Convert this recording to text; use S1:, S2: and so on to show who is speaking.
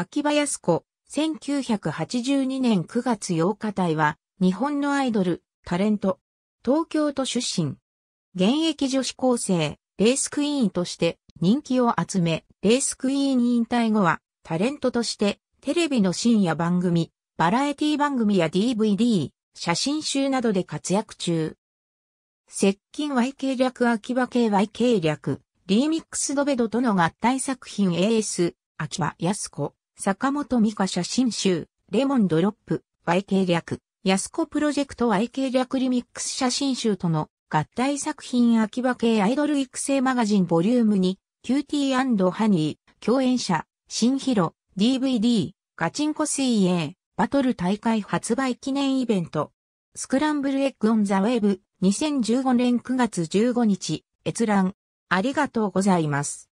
S1: 秋葉康
S2: 子、1982年9月8日隊は、日本のアイドル、タレント、東京都出身。現役女子高生、レースクイーンとして人気を集め、レースクイーン引退後は、タレントとして、テレビの深夜番組、バラエティ番組や DVD、写真集などで活躍中。接近 YK 略秋葉系 YK 略、リーミックスドベドとの合体作品 AS、秋葉康子。坂本美香写真集、レモンドロップ、YK 略、安子プロジェクト YK 略リミックス写真集との合体作品秋葉系アイドル育成マガジンボリュームに、キューティーハニー、共演者、新ヒロ、DVD、ガチンコ水泳、バトル大会発売記念イベント、スクランブルエッグオンザウェブ、2015年9月15日、閲覧、ありが
S1: とうございます。